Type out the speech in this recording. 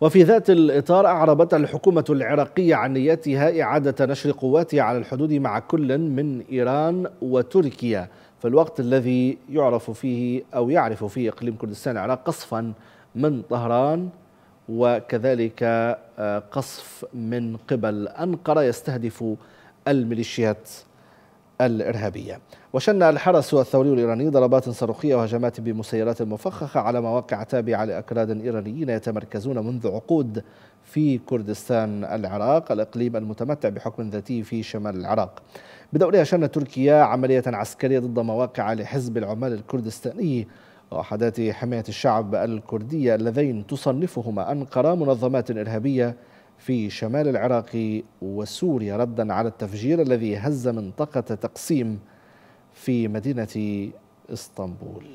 وفي ذات الإطار أعربت الحكومة العراقية عن نيتها إعادة نشر قواتها على الحدود مع كل من إيران وتركيا في الوقت الذي يعرف فيه أو يعرف فيه إقليم كردستان العراق قصفا من طهران وكذلك آه، قصف من قبل أنقرة يستهدف الميليشيات الإرهابية وشن الحرس الثوري الإيراني ضربات صاروخية وهجمات بمسيرات مفخخة على مواقع تابعة لأكراد إيرانيين يتمركزون منذ عقود في كردستان العراق الإقليم المتمتع بحكم ذاتي في شمال العراق بدورها شنت تركيا عملية عسكرية ضد مواقع لحزب العمال الكردستاني وحدات حماية الشعب الكردية اللذين تصنفهما أنقرة منظمات إرهابية في شمال العراق وسوريا ردا على التفجير الذي هز منطقة تقسيم في مدينة اسطنبول